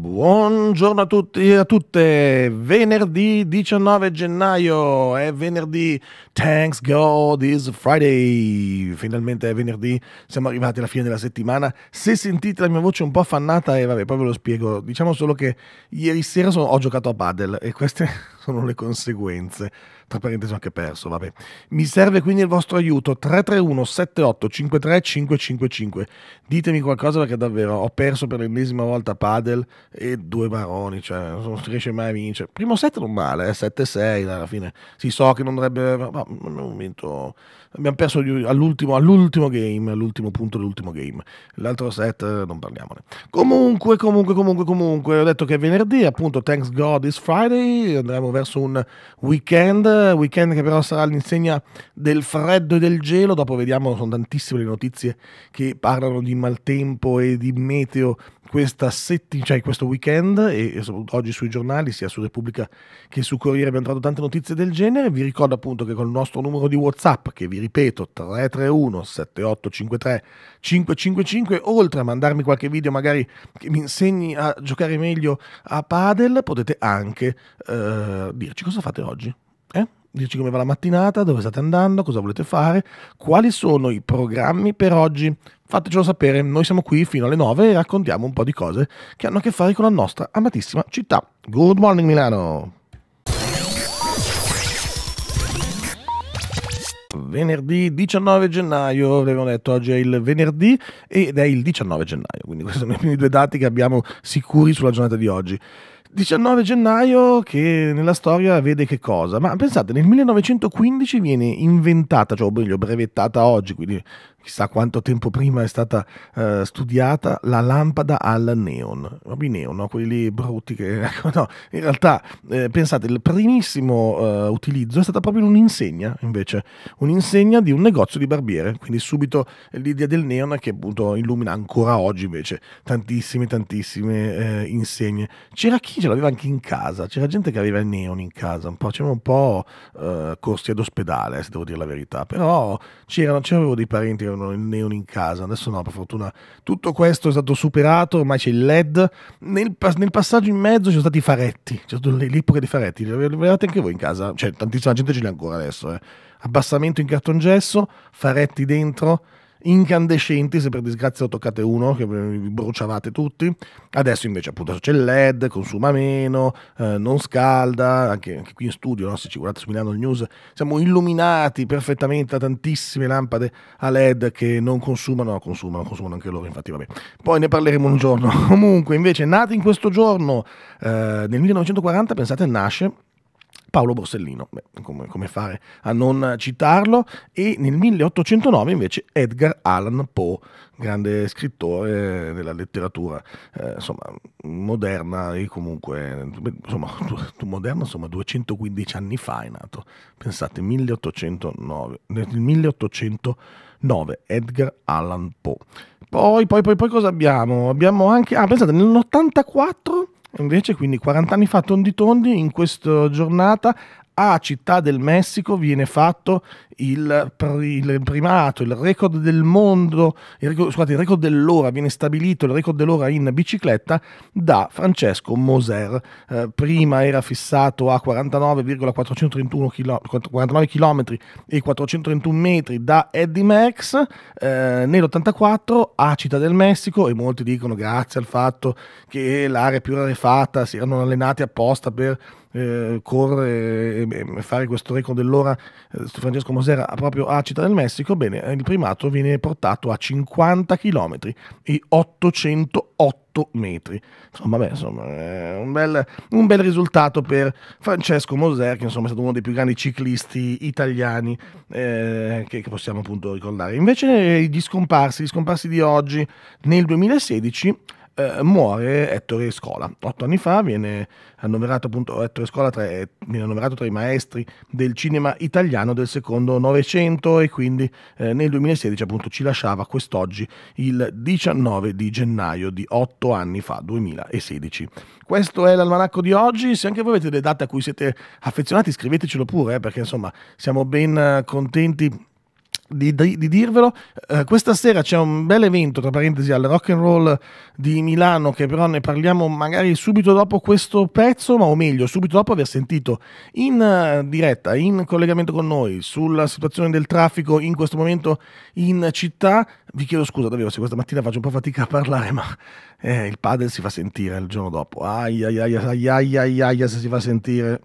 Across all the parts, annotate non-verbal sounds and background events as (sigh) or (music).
Buongiorno a tutti e a tutte, venerdì 19 gennaio, è venerdì, thanks God is Friday, finalmente è venerdì, siamo arrivati alla fine della settimana, se sentite la mia voce un po' affannata, e eh, vabbè poi ve lo spiego, diciamo solo che ieri sera sono, ho giocato a padel e queste (laughs) sono le conseguenze tra parentesi ho anche perso, vabbè. Mi serve quindi il vostro aiuto, 331 78 53 555. Ditemi qualcosa perché davvero ho perso per l'ennesima volta Padel e due baroni, cioè non si riesce mai a vincere. Primo set non male, eh, 7-6 alla fine. Si so che non dovrebbe... Ma, ma, ma, ma, abbiamo perso all'ultimo, all'ultimo game, all'ultimo punto dell'ultimo game. L'altro set eh, non parliamone. Comunque, comunque, comunque, comunque, ho detto che è venerdì, appunto, thanks God is Friday, andremo verso un weekend, weekend che però sarà all'insegna del freddo e del gelo, dopo vediamo, sono tantissime le notizie che parlano di maltempo e di meteo questa settimana, cioè questo weekend e oggi sui giornali, sia su Repubblica che su Corriere abbiamo trovato tante notizie del genere. Vi ricordo appunto che col nostro numero di WhatsApp, che vi ripeto 331 7853 555, oltre a mandarmi qualche video magari che mi insegni a giocare meglio a padel, potete anche eh, dirci cosa fate oggi dirci come va la mattinata, dove state andando, cosa volete fare, quali sono i programmi per oggi. Fatecelo sapere, noi siamo qui fino alle 9 e raccontiamo un po' di cose che hanno a che fare con la nostra amatissima città. Good morning Milano! venerdì 19 gennaio, abbiamo detto oggi è il venerdì ed è il 19 gennaio, quindi questi sono i primi due dati che abbiamo sicuri sulla giornata di oggi. 19 gennaio che nella storia vede che cosa? Ma pensate, nel 1915 viene inventata, cioè o meglio brevettata oggi, quindi chissà quanto tempo prima è stata eh, studiata, la lampada al neon, proprio neon, no? quelli brutti che... (laughs) Ecco, no, in realtà eh, pensate, il primissimo eh, utilizzo è stata proprio un'insegna invece, un'insegna di un negozio di barbiere, quindi subito l'idea del neon che appunto illumina ancora oggi invece tantissime tantissime eh, insegne. C'era chi ce l'aveva anche in casa, c'era gente che aveva il neon in casa, un po', c'erano un po' eh, corsi ad ospedale, se devo dire la verità, però c'erano, c'avevo dei parenti che erano avevano il neon in casa, adesso no, per fortuna tutto questo è stato superato, ormai c'è il LED, nel, nel passaggio in mezzo ci sono stati i faretti, c'è stata l'epoca dei faretti, li avevate anche voi in casa, cioè tantissima gente ce li ha ancora adesso, eh. abbassamento in cartongesso, faretti dentro, incandescenti, se per disgrazia ne toccate uno, che vi bruciavate tutti. Adesso invece appunto c'è il LED, consuma meno, eh, non scalda, anche, anche, qui in studio, no? se ci guardate su Milano News, siamo illuminati perfettamente da tantissime lampade a LED che non consumano, no, consumano, consumano anche loro, infatti vabbè. Poi ne parleremo un giorno. (laughs) Comunque invece nati in questo giorno, eh, nel 1940, pensate, nasce Paolo Borsellino, Beh, come, come, fare a non citarlo, e nel 1809 invece Edgar Allan Poe, grande scrittore della letteratura eh, insomma, moderna e comunque insomma, (laughs) moderna, insomma 215 anni fa è nato, pensate 1809, nel 1809 Edgar Allan Poe. Poi, poi, poi, poi cosa abbiamo? Abbiamo anche, ah pensate nell'84 Invece, quindi 40 anni fa, Tondi Tondi, in questa giornata a Città del Messico viene fatto il, il primato, il record del mondo, il record, scusate, il record dell'ora, viene stabilito il record dell'ora in bicicletta da Francesco Moser. Eh, prima era fissato a 49,431 km, 49 km e 431 metri da Eddy Max eh, nell'84 a Città del Messico e molti dicono grazie al fatto che l'area più rarefatta si erano allenati apposta per eh, correre e fare questo record dell'ora eh, Francesco Mosera proprio a Città del Messico, bene, eh, il primato viene portato a 50 km e 808 metri. Insomma, beh, insomma eh, un, bel, un, bel, risultato per Francesco Moser, che insomma, è stato uno dei più grandi ciclisti italiani eh, che, che, possiamo appunto ricordare. Invece eh, gli scomparsi, gli scomparsi di oggi nel 2016 eh, muore Ettore Scola. Otto anni fa viene annoverato appunto Ettore Scola tra, viene annoverato tra i maestri del cinema italiano del secondo Novecento e quindi eh, nel 2016 appunto ci lasciava quest'oggi il 19 di gennaio di otto anni fa, 2016. Questo è l'almanacco di oggi, se anche voi avete delle date a cui siete affezionati scrivetecelo pure eh, perché insomma siamo ben contenti di, di, di dirvelo. Eh, questa sera c'è un bel evento, tra parentesi, al Rock and Roll di Milano, che però ne parliamo magari subito dopo questo pezzo, ma o meglio, subito dopo aver sentito in eh, diretta, in collegamento con noi, sulla situazione del traffico in questo momento in città. Vi chiedo scusa davvero se questa mattina faccio un po' fatica a parlare, ma eh, il padre si fa sentire il giorno dopo. Ai ai ai ai ai ai, ai, ai se si fa sentire.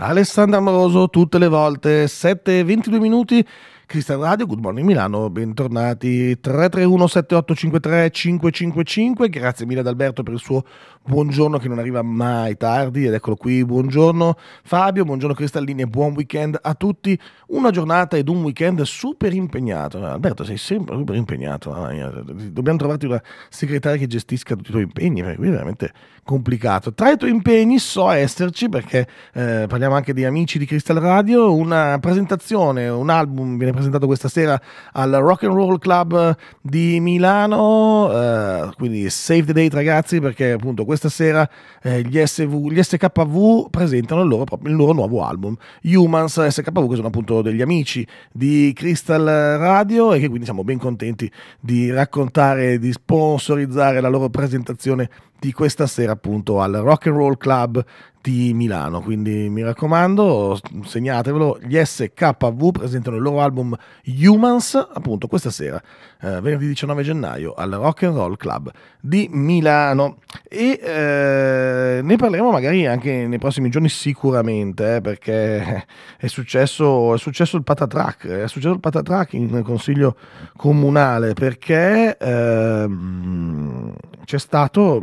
Alessandro Amoroso tutte le volte, 7 e 22 minuti Cristian Radio, Good Morning Milano, bentornati 331 7853 555, grazie mille ad Alberto per il suo buongiorno che non arriva mai tardi ed eccolo qui, buongiorno Fabio, buongiorno Cristallini e buon weekend a tutti, una giornata ed un weekend super impegnato, Alberto sei sempre super impegnato, ah, eh, dobbiamo trovarti una segretaria che gestisca tutti i tuoi impegni perché qui è veramente complicato, tra i tuoi impegni so esserci perché eh, parliamo anche di amici di Cristal Radio, una presentazione, un album viene presentato presentato questa sera al Rock and Roll Club di Milano. Eh, quindi save the date, ragazzi, perché appunto questa sera eh, gli, SV, gli, SKV presentano il loro, il loro, nuovo album, Humans SKV, che sono appunto degli amici di Crystal Radio e che quindi siamo ben contenti di raccontare, di sponsorizzare la loro presentazione di questa sera appunto al Rock and Roll Club di Milano. Quindi mi raccomando, segnatevelo, gli SKV presentano il loro album Humans appunto questa sera, eh, venerdì 19 gennaio al Rock and Roll Club di Milano e eh, ne parleremo magari anche nei prossimi giorni sicuramente eh, perché è successo, è successo il patatrack, eh, è successo il patatrack in consiglio comunale perché... Ehm, c'è stato, (laughs)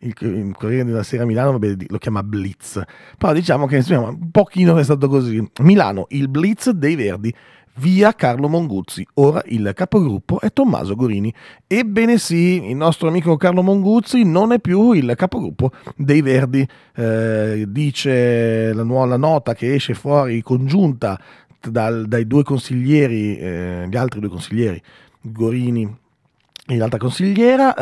il, il Corriere della Sera Milano lo chiama Blitz, però diciamo che insomma, un pochino è stato così. Milano, il Blitz dei Verdi, via Carlo Monguzzi, ora il capogruppo è Tommaso Gorini. Ebbene sì, il nostro amico Carlo Monguzzi non è più il capogruppo dei Verdi, eh, dice la nuova nota che esce fuori congiunta dal, dai due consiglieri, eh, gli altri due consiglieri, Gorini l'altra consigliera,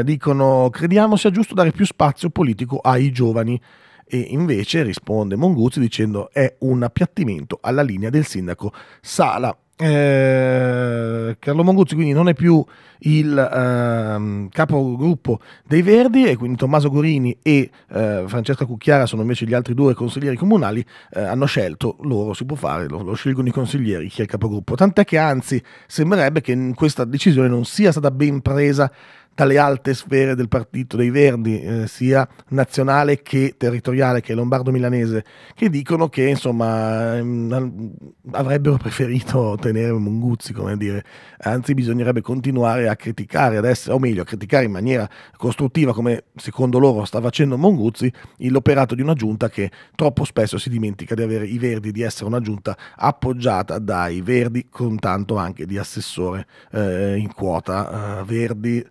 eh, dicono crediamo sia giusto dare più spazio politico ai giovani e invece risponde Monguzzi dicendo è un appiattimento alla linea del sindaco Sala. Eh, Carlo Monguzzi quindi non è più il ehm, capogruppo dei Verdi e quindi Tommaso Gorini e eh, Francesca Cucchiara sono invece gli altri due consiglieri comunali eh, hanno scelto loro si può fare lo, lo, scelgono i consiglieri chi è il capogruppo tant'è che anzi sembrerebbe che questa decisione non sia stata ben presa dalle alte sfere del partito dei Verdi, eh, sia nazionale che territoriale, che lombardo-milanese, che dicono che insomma mh, ehm, avrebbero preferito tenere Munguzzi, come dire, anzi bisognerebbe continuare a criticare, ad essere, o meglio, a criticare in maniera costruttiva, come secondo loro sta facendo Munguzzi, l'operato di una giunta che troppo spesso si dimentica di avere i Verdi, di essere una giunta appoggiata dai Verdi, con tanto anche di assessore eh, in quota eh, Verdi.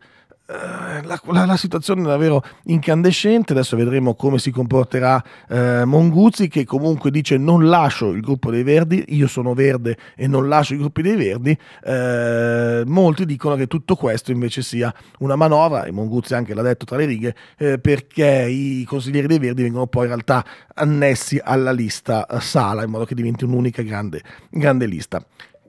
Eh, la, la, la, situazione è davvero incandescente. Adesso vedremo come si comporterà eh, Monguzzi, che comunque dice: Non lascio il gruppo dei Verdi, io sono verde e non lascio i gruppi dei Verdi. Eh, molti dicono che tutto questo invece sia una manovra, e Monguzzi anche l'ha detto tra le righe, eh, perché i consiglieri dei Verdi vengono poi in realtà annessi alla lista eh, Sala, in modo che diventi un'unica grande, grande lista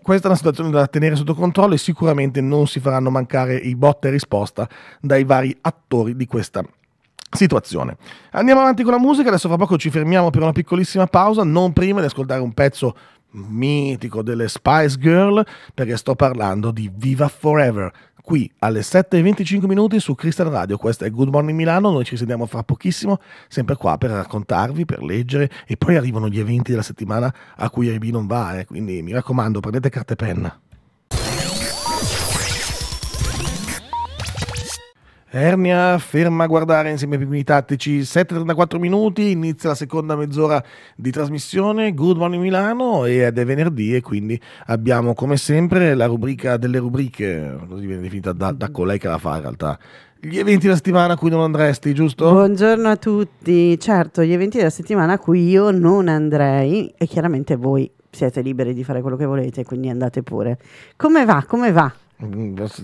questa è una situazione da tenere sotto controllo e sicuramente non si faranno mancare i botta e risposta dai vari attori di questa situazione. Andiamo avanti con la musica, adesso fra poco ci fermiamo per una piccolissima pausa, non prima di ascoltare un pezzo mitico delle Spice Girl, perché sto parlando di Viva Forever. Qui alle 7.25 minuti su Crystal Radio, questo è Good Morning Milano, noi ci sediamo fra pochissimo, sempre qua per raccontarvi, per leggere e poi arrivano gli eventi della settimana a cui Airbnb non va, eh, quindi mi raccomando prendete carta e penna. Ernia ferma a guardare insieme ai primi tattici 7-34 minuti, inizia la seconda mezz'ora di trasmissione, Good Morning Milano ed è venerdì e quindi abbiamo come sempre la rubrica delle rubriche, così viene definita da, da colei che la fa in realtà, gli eventi della settimana a cui non andresti, giusto? Buongiorno a tutti. Certo, gli eventi della settimana a cui io non andrei e chiaramente voi siete liberi di fare quello che volete, quindi andate pure. Come va? Come va?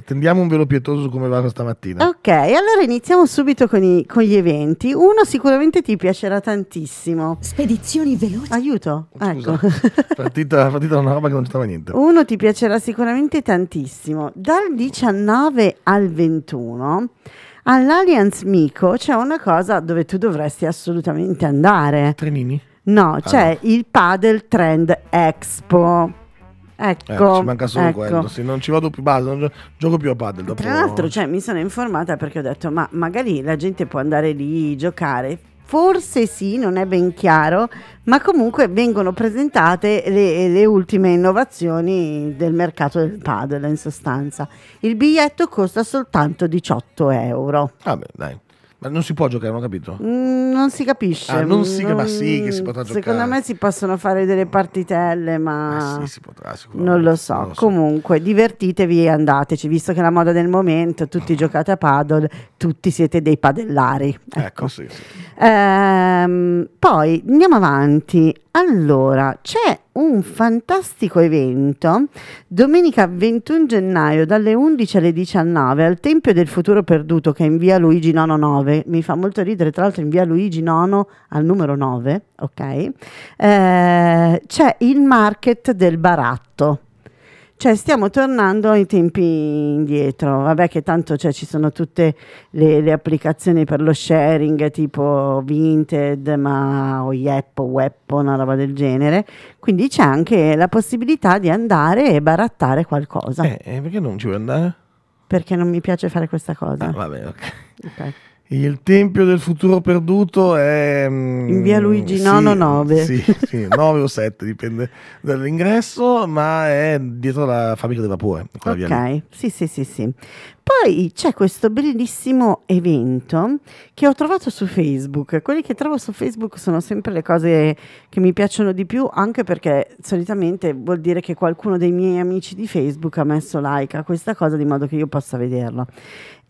Tendiamo un velo pietoso su come va stamattina. Ok, allora iniziamo subito con, i, con, gli eventi. Uno sicuramente ti piacerà tantissimo. Spedizioni veloci. Aiuto. Scusa, ecco. (laughs) partita, partita una roba che non c'entrava niente. Uno ti piacerà sicuramente tantissimo. Dal 19 al 21 all'Alliance Mico c'è una cosa dove tu dovresti assolutamente andare. Trenini? No, ah, c'è no. il Padel Trend Expo. Ecco, eh, ci manca solo ecco. quello, se non ci vado più, basta, non gioco più a padel. Dopo... Tra l'altro cioè, mi sono informata perché ho detto, ma magari la gente può andare lì, giocare, forse sì, non è ben chiaro, ma comunque vengono presentate le, le, ultime innovazioni del mercato del padel in sostanza. Il biglietto costa soltanto 18 euro. Vabbè, ah dai. Ma non si può giocare, non ho capito. Mm, non si capisce. Ah, non si non... Ma sì, mm, che si potrà giocare. Secondo me si possono fare delle partitelle, ma. Eh sì, si potrà, non lo so. Non lo so. Comunque, divertitevi e andateci, visto che è la moda del momento, tutti ah. giocate a paddle, tutti siete dei padellari. Ecco, ecco sì. sì. Ehm, poi andiamo avanti. Allora, c'è un fantastico evento domenica 21 gennaio dalle 11 alle 19 al Tempio del Futuro Perduto che è in via Luigi Nono 9, mi fa molto ridere tra l'altro in via Luigi Nono al numero 9, ok? Eh, c'è il market del baratto cioè stiamo tornando ai tempi indietro, vabbè che tanto cioè, ci sono tutte le, le, applicazioni per lo sharing tipo Vinted ma, o Yep o Web una roba del genere, quindi c'è anche la possibilità di andare e barattare qualcosa. Eh, eh, perché non ci vuoi andare? Perché non mi piace fare questa cosa. Ah, vabbè, ok. okay. Il Tempio del Futuro Perduto è... Mm, In via Luigi Nono sì, 9. Sì, sì 9 o 7, dipende dall'ingresso, ma è dietro la fabbrica del vapore. Ok, sì, sì, sì, sì. Poi c'è questo bellissimo evento che ho trovato su Facebook. Quelli che trovo su Facebook sono sempre le cose che mi piacciono di più, anche perché solitamente vuol dire che qualcuno dei miei amici di Facebook ha messo like a questa cosa di modo che io possa vederla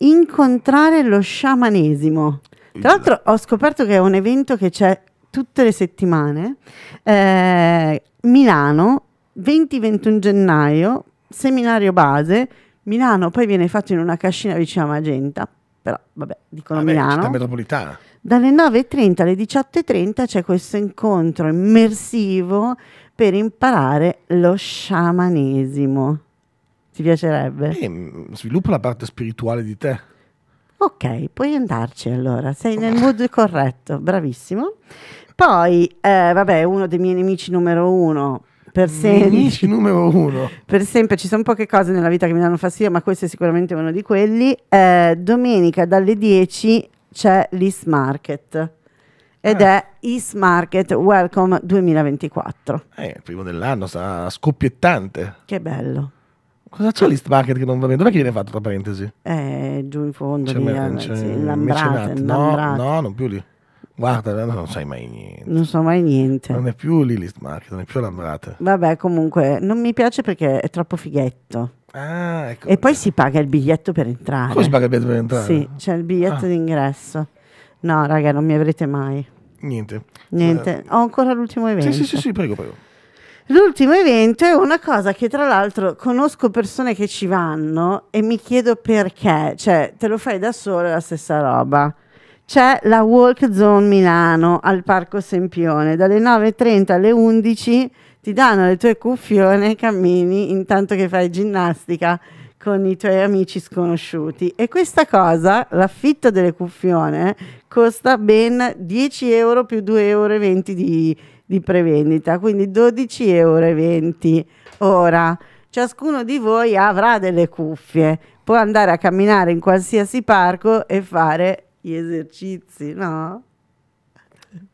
incontrare lo sciamanesimo. Tra l'altro ho scoperto che è un evento che c'è tutte le settimane. Eh, Milano, 20-21 gennaio, seminario base. Milano poi viene fatto in una cascina vicino a Magenta, però vabbè, dicono vabbè, Milano. Città metropolitana. Dalle 9.30 alle 18.30 c'è questo incontro immersivo per imparare lo sciamanesimo. Ti piacerebbe? Eh, mm, sviluppa la parte spirituale di te. Ok, puoi andarci allora, sei nel mood corretto, bravissimo. Poi, eh, vabbè, uno dei miei nemici numero uno, per sempre. Nemici numero uno. (laughs) Per sempre, ci sono poche cose nella vita che mi danno fastidio, ma questo è sicuramente uno di quelli. Eh, domenica dalle 10 c'è l'East Market. Ed eh. è East Market Welcome 2024. Eh, primo dell'anno, sarà scoppiettante. Che bello. Cosa c'è l'East Market che non va bene? Dov'è che viene fatto, tra parentesi? Eh, giù in fondo, c'è, lì, eh, c'è sì, Lambrate, No, Lambrate. no, non più lì. Guarda, non sai mai niente. Non so mai niente. Non è più lì List Market, non è più Lambrate. Vabbè, comunque, non mi piace perché è troppo fighetto. Ah, ecco. E poi si paga il biglietto per entrare. Come si paga il biglietto per entrare? Sì, c'è il biglietto ah. d'ingresso. No, raga, non mi avrete mai. Niente. Niente. Eh. Ho ancora l'ultimo evento. Sì, sì, sì, sì prego, prego. L'ultimo evento è una cosa che tra l'altro conosco persone che ci vanno e mi chiedo perché, cioè te lo fai da solo la stessa roba. C'è la Walk Zone Milano al Parco Sempione, dalle 9.30 alle 11 ti danno le tue cuffione, cammini intanto che fai ginnastica con i tuoi amici sconosciuti e questa cosa, l'affitto delle cuffione, costa ben 10 euro più 2,20 euro di di prevendita, quindi 12,20 euro ora. Ciascuno di voi avrà delle cuffie, può andare a camminare in qualsiasi parco e fare gli esercizi, no?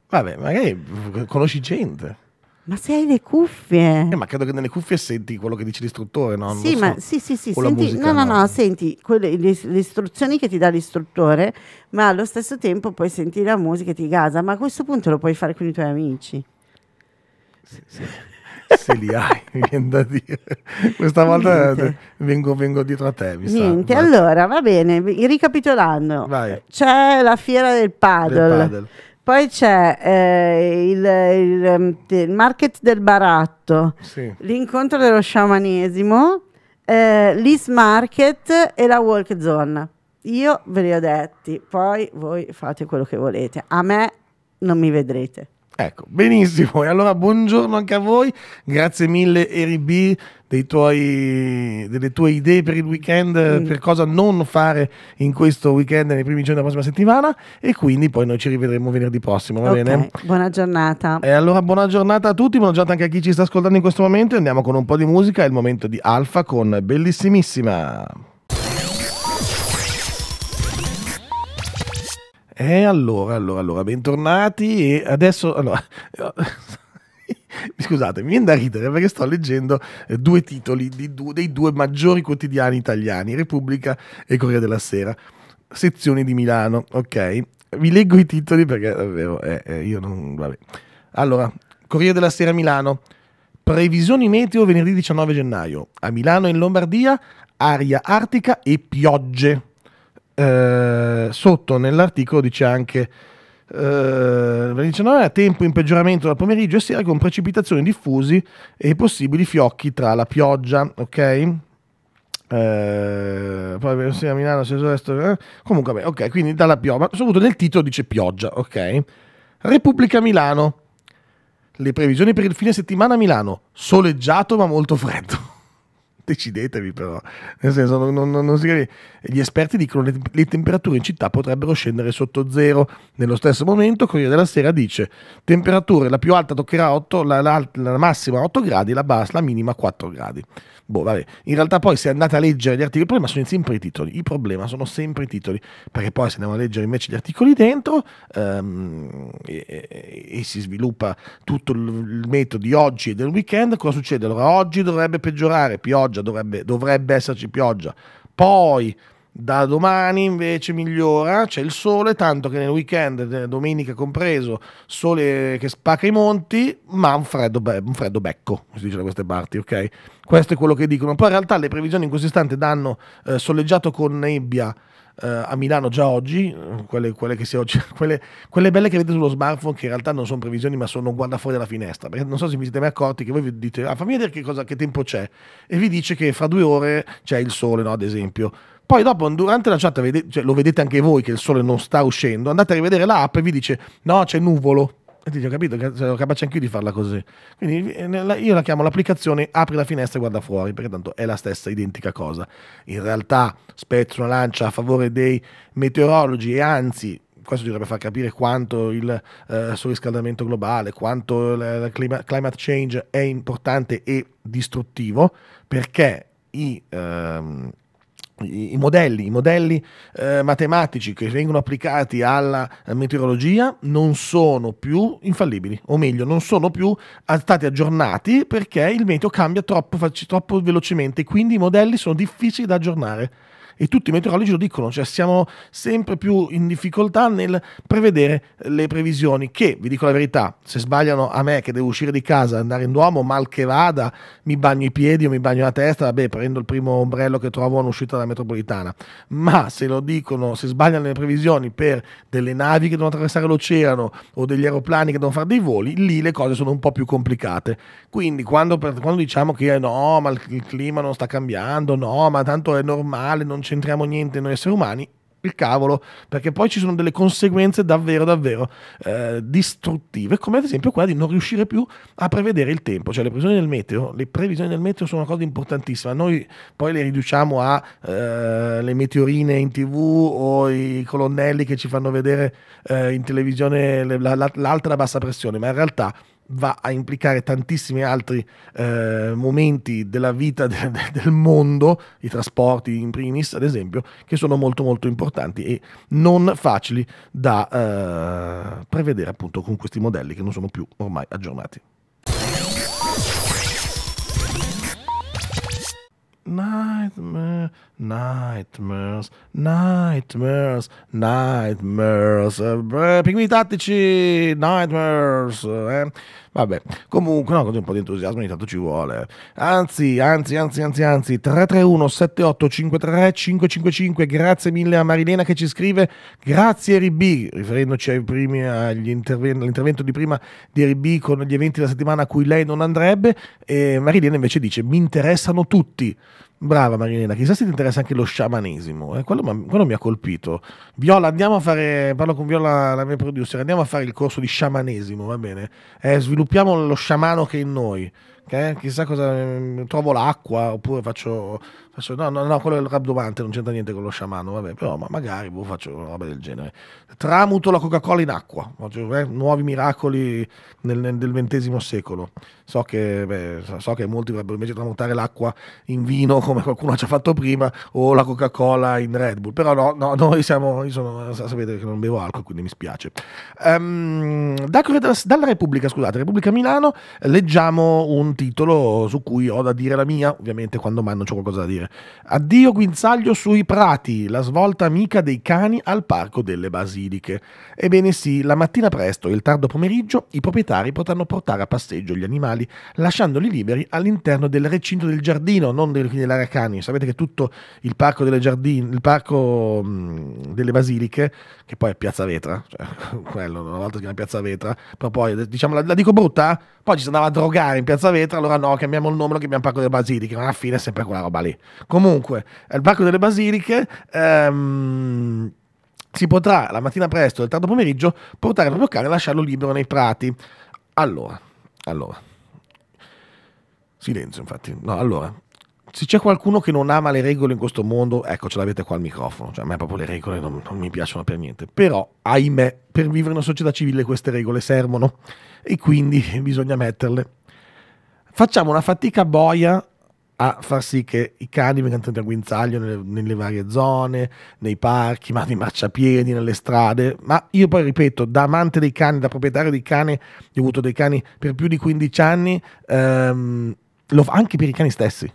Vabbè, magari conosci gente. Ma se hai le cuffie. Eh, ma credo che nelle cuffie senti quello che dice l'istruttore, no? Sì, so. ma sì, sì, sì. Senti, no, no, no, no, senti quelle, le, le, istruzioni che ti dà l'istruttore, ma allo stesso tempo puoi sentire la musica e ti gasa. Ma a questo punto lo puoi fare con i tuoi amici se, li hai, (laughs) viene da dire. Questa volta eh, vengo, vengo, dietro a te. Niente, sa. allora va bene, ricapitolando, Vai. c'è la fiera del paddle. Del paddle. Poi c'è eh, il, il, ehm, il, market del baratto, sì. l'incontro dello sciamanesimo, eh, l'East Market e la Walk Zone. Io ve li ho detti, poi voi fate quello che volete. A me non mi vedrete. Ecco, benissimo. E allora buongiorno anche a voi. Grazie mille Eribi tuoi, delle tue idee per il weekend, mm. per cosa non fare in questo weekend, nei primi giorni della prossima settimana. E quindi poi noi ci rivedremo venerdì prossimo, va okay. bene? Buona giornata. E allora buona giornata a tutti, buona giornata anche a chi ci sta ascoltando in questo momento. Andiamo con un po' di musica, è il momento di Alfa con Bellissimissima. E eh, allora, allora, allora, bentornati e adesso... Allora, (laughs) Scusate, mi viene da ridere perché sto leggendo eh, due titoli due, dei due maggiori quotidiani italiani, Repubblica e Corriere della Sera, sezioni di Milano, ok? Vi leggo i titoli perché davvero, eh, eh io non... Vabbè. Allora, Corriere della Sera Milano, previsioni meteo venerdì 19 gennaio, a Milano e in Lombardia, aria artica e piogge. Eh, sotto nell'articolo dice anche eh, 19 a tempo in peggioramento dal pomeriggio e sera con precipitazioni diffusi e possibili fiocchi tra la pioggia, ok? Eh, poi sì, a Milano si eh. comunque beh, ok quindi dalla pioggia soprattutto nel titolo dice pioggia ok Repubblica Milano le previsioni per il fine settimana a Milano soleggiato ma molto freddo decidetevi però, nel senso non, non, non, si capisce. Gli esperti dicono che le, le temperature in città potrebbero scendere sotto zero. Nello stesso momento Corriere della Sera dice temperature, la più alta toccherà 8, la, la, la massima 8 gradi, la, bassa la minima 4 gradi. Boh, vabbè. In realtà poi se andate a leggere gli articoli, il problema sono sempre i titoli. Il problema sono sempre i titoli, perché poi se andiamo a leggere invece gli articoli dentro um, e, e, e, si sviluppa tutto il, il metodo di oggi e del weekend, cosa succede? Allora oggi dovrebbe peggiorare, pioggia pioggia, dovrebbe, dovrebbe esserci pioggia. Poi da domani invece migliora, c'è il sole, tanto che nel weekend, eh, domenica compreso, sole che spacca i monti, ma un freddo, be- un freddo becco, si dice da queste parti, ok? Questo è quello che dicono. Poi in realtà le previsioni in questo istante danno eh, soleggiato con nebbia eh, a Milano già oggi, eh, quelle, quelle, oggi (laughs) quelle, quelle, belle che avete sullo smartphone che in realtà non sono previsioni ma sono guarda fuori dalla finestra, perché non so se vi siete mai accorti che voi vi dite ah, fammi vedere che, cosa, che tempo c'è e vi dice che fra due ore c'è il sole, no, ad esempio. Poi dopo, durante la chat, vede, cioè, lo vedete anche voi che il sole non sta uscendo, andate a rivedere l'app e vi dice no, c'è nuvolo, e ho capito, che sono capace anch'io di farla così. Quindi eh, io la chiamo l'applicazione apri la finestra e guarda fuori, perché tanto è la stessa identica cosa. In realtà spezzo una lancia a favore dei meteorologi e anzi questo dovrebbe far capire quanto il eh, surriscaldamento globale, quanto il, clima, climate change è importante e distruttivo, perché i... Ehm, i, modelli, i modelli eh, matematici che vengono applicati alla meteorologia non sono più infallibili, o meglio, non sono più stati aggiornati perché il meteo cambia troppo, troppo velocemente, quindi i modelli sono difficili da aggiornare e tutti i meteorologi lo dicono, cioè siamo sempre più in difficoltà nel prevedere eh, le previsioni che, vi dico la verità, se sbagliano a me che devo uscire di casa, andare in Duomo, mal che vada, mi bagno i piedi o mi bagno la testa, vabbè prendo il primo ombrello che trovo un'uscita dalla metropolitana, ma se lo dicono, se sbagliano le previsioni per delle navi che devono attraversare l'oceano o degli aeroplani che devono fare dei voli, lì le cose sono un po' più complicate. Quindi quando, quando diciamo che eh no, ma il clima non sta cambiando, no, ma tanto è normale, non c'è c'entriamo niente noi esseri umani, il cavolo, perché poi ci sono delle conseguenze davvero, davvero eh, distruttive, come ad esempio quella di non riuscire più a prevedere il tempo, cioè le previsioni del meteo, le previsioni del meteo sono una cosa importantissima, noi poi le riduciamo a eh, le meteorine in tv o i colonnelli che ci fanno vedere eh, in televisione l'alta e la bassa pressione, ma in realtà va a implicare tantissimi altri eh, momenti della vita de- de- del mondo, i trasporti in primis ad esempio, che sono molto molto importanti e non facili da eh, prevedere appunto con questi modelli che non sono più ormai aggiornati. Nightmare. Nightmares, Nightmares, Nightmares, eh, pinguini tattici, Nightmares, eh. vabbè, comunque no, così un po' di entusiasmo ogni tanto ci vuole, anzi, anzi, anzi, anzi, anzi, 331-7853-555, grazie mille a Marilena che ci scrive, grazie RB, riferendoci ai primi, interven- all'intervento di prima di RB con gli eventi della settimana a cui lei non andrebbe, e Marilena invece dice, mi interessano tutti, Brava Marinella, chissà se ti interessa anche lo sciamanesimo, eh? quello, quello, mi ha colpito. Viola, andiamo a fare, parlo con Viola, la mia producer, andiamo a fare il corso di sciamanesimo, va bene? Eh, sviluppiamo lo sciamano che è in noi, okay? chissà cosa, mm, trovo l'acqua oppure faccio, Adesso, no, no, no, quello è il rabdomante, non c'entra niente con lo sciamano, vabbè, però ma magari boh, faccio una roba del genere. Tramuto la Coca-Cola in acqua, faccio, eh, nuovi miracoli nel, nel, del XX secolo. So che, beh, so che molti vorrebbero invece tramutare l'acqua in vino, come qualcuno ci ha fatto prima, o la Coca-Cola in Red Bull, però no, no noi siamo, io sono, sapete che non bevo alcol, quindi mi spiace. Um, da, dalla Repubblica, scusate, Repubblica Milano, leggiamo un titolo su cui ho da dire la mia, ovviamente quando mando c'è qualcosa da dire. Addio guinzaglio sui prati, la svolta amica dei cani al Parco delle Basiliche. Ebbene sì, la mattina presto e il tardo pomeriggio i proprietari potranno portare a passeggio gli animali lasciandoli liberi all'interno del recinto del giardino, non dell'area cani. Sapete che tutto il Parco delle, giardini, il parco, mh, mm, delle Basiliche, che poi è Piazza Vetra, cioè, (laughs) quello una volta si chiama Piazza Vetra, però poi diciamo la, la dico brutta, poi ci si andava a drogare in Piazza Vetra, allora no, cambiamo il nome, lo chiamiamo Parco delle Basiliche, ma alla fine è sempre quella roba lì. Comunque, al Parco delle Basiliche... Ehm, si potrà la mattina presto e il tardo pomeriggio portare il proprio cane e lasciarlo libero nei prati. Allora, allora, silenzio infatti, no, allora, se c'è qualcuno che non ama le regole in questo mondo, ecco, ce l'avete qua al microfono, cioè a me proprio le regole non, non mi piacciono per niente, però, ahimè, per vivere in una società civile queste regole servono e quindi (laughs) bisogna metterle. Facciamo una fatica boia a far sì che i cani vengano tenuti a guinzaglio nelle, nelle, varie zone, nei parchi, ma nei marciapiedi, nelle strade. Ma io poi ripeto, da amante dei cani, da proprietario dei cani, ho avuto dei cani per più di 15 anni, ehm, lo, anche per i cani stessi.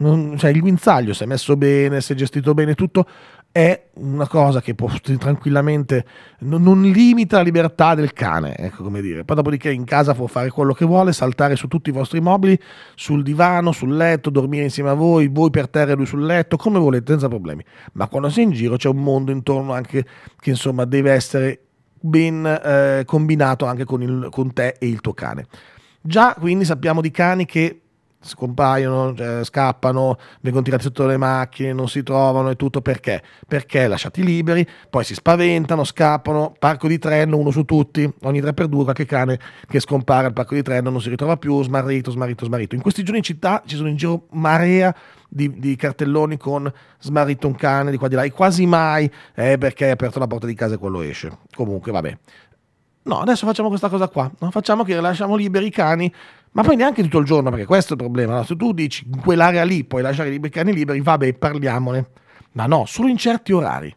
Non, cioè il guinzaglio, se è messo bene, se è gestito bene, tutto, è una cosa che può tranquillamente non, non, limita la libertà del cane, ecco come dire. Poi dopodiché in casa può fare quello che vuole, saltare su tutti i vostri mobili, sul divano, sul letto, dormire insieme a voi, voi per terra e lui sul letto, come volete, senza problemi. Ma quando sei in giro c'è un mondo intorno anche che insomma deve essere ben eh, combinato anche con, il, con te e il tuo cane. Già quindi sappiamo di cani che scompaiono, eh, scappano, vengono tirati sotto le macchine, non si trovano e tutto perché? Perché lasciati liberi, poi si spaventano, scappano, parco di treno, uno su tutti, ogni 3x2 qualche cane che scompare al parco di treno non si ritrova più, smarrito, smarrito, smarrito. In questi giorni in città ci sono in giro marea di, di, cartelloni con smarrito un cane di qua di là e quasi mai è eh, perché hai aperto la porta di casa e quello esce. Comunque vabbè. No, adesso facciamo questa cosa qua. Facciamo che lasciamo liberi i cani ma poi neanche tutto il giorno, perché questo è il problema. No? Se tu dici in quell'area lì puoi lasciare i cani liberi, vabbè, parliamone. Ma no, solo in certi orari.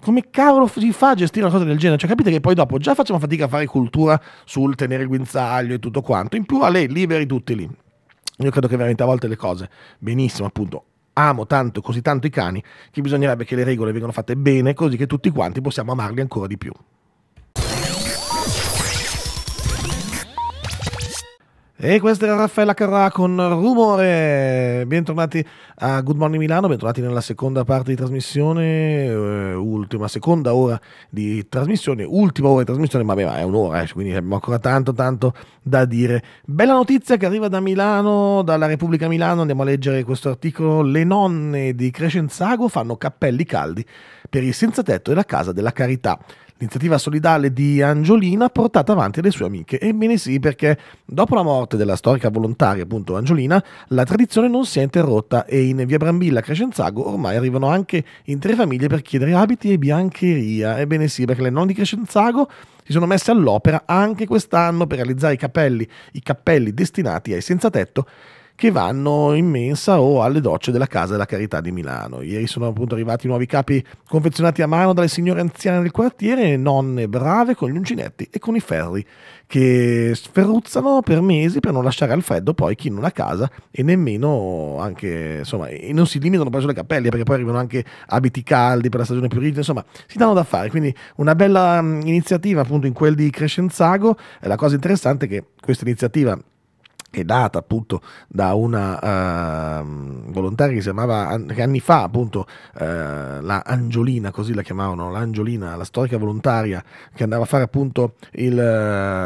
Come cavolo si fa a gestire una cosa del genere? Cioè, capite che poi dopo già facciamo fatica a fare cultura sul tenere guinzaglio e tutto quanto. In più a lei liberi tutti lì. Io credo che veramente a volte le cose, benissimo appunto, amo tanto, così tanto i cani, che bisognerebbe che le regole vengano fatte bene, così che tutti quanti possiamo amarli ancora di più. E questa era Raffaella Carrà con Rumore. Bentornati a Good Morning Milano, bentornati nella seconda parte di trasmissione, eh, ultima, seconda ora di trasmissione, ultima ora di trasmissione, ma beh, è un'ora, eh, quindi abbiamo ancora tanto tanto da dire. Bella notizia che arriva da Milano, dalla Repubblica Milano, andiamo a leggere questo articolo. Le nonne di Crescenzago fanno cappelli caldi per il senza tetto e la casa della carità. L'iniziativa solidale di Angiolina portata avanti dalle sue amiche. Ebbene sì, perché dopo la morte della storica volontaria, appunto Angiolina, la tradizione non si è interrotta e in via Brambilla Crescenzago ormai arrivano anche intere famiglie per chiedere abiti e biancheria. Ebbene sì, perché le nonne di Crescenzago si sono messe all'opera anche quest'anno per realizzare i cappelli, i cappelli destinati ai senza tetto che vanno in mensa o alle docce della Casa della Carità di Milano. Ieri sono appunto arrivati nuovi capi confezionati a mano dalle signore anziane del quartiere, nonne brave con gli uncinetti e con i ferri, che sferruzzano per mesi per non lasciare al freddo poi chi non ha casa e nemmeno anche, insomma, e non si limitano poi sulle cappelle perché poi arrivano anche abiti caldi per la stagione più rigida, insomma, si danno da fare. Quindi una bella iniziativa appunto in quel di Crescenzago. Eh, la cosa interessante è che questa iniziativa è data appunto da una uh, volontaria che si chiamava, che anni fa appunto uh, la Angiolina, così la chiamavano, l'Angiolina, la storica volontaria che andava a fare appunto il,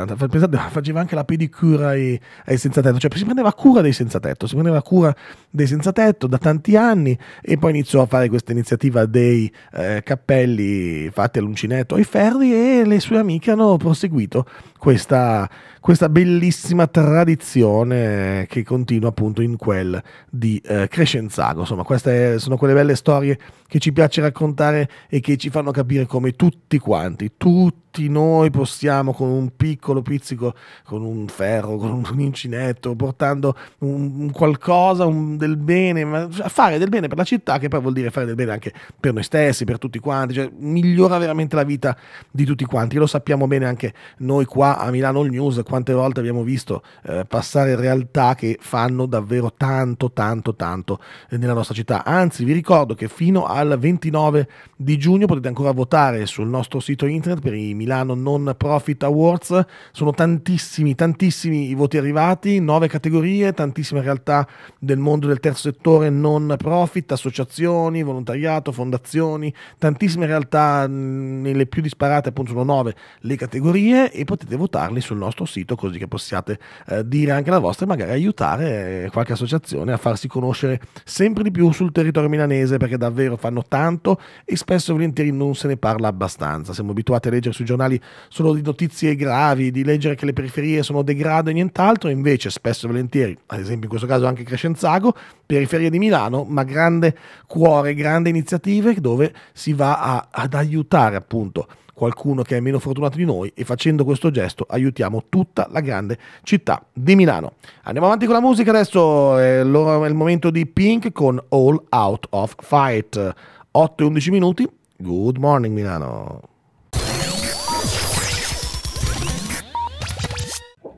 uh, pensate, (laughs) faceva anche la pedicura ai, ai senza tetto, cioè si prendeva cura dei senza tetto, si prendeva cura dei senza tetto da tanti anni e poi iniziò a fare questa iniziativa dei eh, cappelli fatti all'uncinetto ai ferri e le sue amiche hanno proseguito questa, questa bellissima tradizione stagione che continua appunto in quel di eh, Crescenzago. Insomma, queste sono quelle belle storie che ci piace raccontare e che ci fanno capire come tutti quanti, tutti tutti noi possiamo con un piccolo pizzico, con un ferro, con un uncinetto, portando un qualcosa un del bene, ma fare del bene per la città, che poi vuol dire fare del bene anche per noi stessi, per tutti quanti, cioè migliora veramente la vita di tutti quanti. Lo sappiamo bene anche noi qua a Milano All News, quante volte abbiamo visto eh, passare realtà che fanno davvero tanto, tanto, tanto nella nostra città. Anzi, vi ricordo che fino al 29 di giugno potete ancora votare sul nostro sito internet per i Milano Milano Non Profit Awards. Sono tantissimi, tantissimi i voti arrivati, nove categorie, tantissime realtà del mondo del terzo settore non profit, associazioni, volontariato, fondazioni, tantissime realtà mm, nelle più disparate, appunto sono nove le categorie e potete votarli sul nostro sito così che possiate eh, dire anche la vostra e magari aiutare eh, qualche associazione a farsi conoscere sempre di più sul territorio milanese perché davvero fanno tanto e spesso e volentieri non se ne parla abbastanza. Siamo abituati a leggere sui giornali solo di notizie gravi, di leggere che le periferie sono degrado e nient'altro, invece spesso e volentieri, ad esempio in questo caso anche Crescenzago, periferia di Milano, ma grande cuore, grandi iniziative dove si va a, ad aiutare appunto qualcuno che è meno fortunato di noi e facendo questo gesto aiutiamo tutta la grande città di Milano. Andiamo avanti con la musica adesso, è il momento di Pink con All Out of Fight. 8 e 11 minuti, good morning Milano.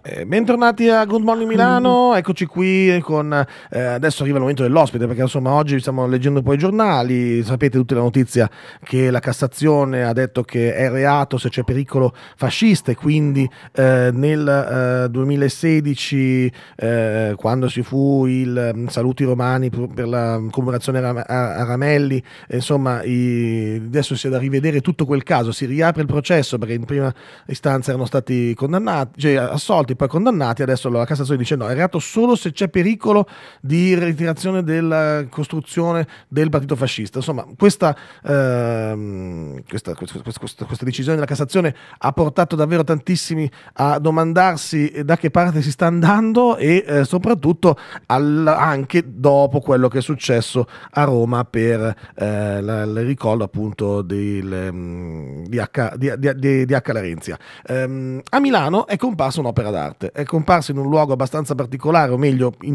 Eh, bentornati a Good Morning Milano, (laughs) eccoci qui con... Eh, adesso arriva il momento dell'ospite perché insomma oggi stiamo leggendo un po' i giornali, sapete tutte la notizia che la Cassazione ha detto che è reato se c'è pericolo fascista e quindi eh, nel 2016 eh, eh, quando si fu il mm, saluti romani per la commemorazione a Ramelli, eh, insomma i, adesso si è da rivedere tutto quel caso, si riapre il processo perché in prima istanza erano stati condannati, cioè assolti imputati, poi condannati, adesso la Cassazione dice no, è reato solo se c'è pericolo di ritirazione della costruzione del partito fascista. Insomma, questa, ehm, questa, questa, questa decisione della Cassazione ha portato davvero tantissimi a domandarsi da che parte si sta andando e eh, soprattutto al, anche dopo quello che è successo a Roma per eh, la, il ricollo appunto di, ehm, di, H, di, di, di H. Larenzia. Eh, a Milano è comparsa un'opera d'arte d'arte. È comparso in un luogo abbastanza particolare, o meglio, proprio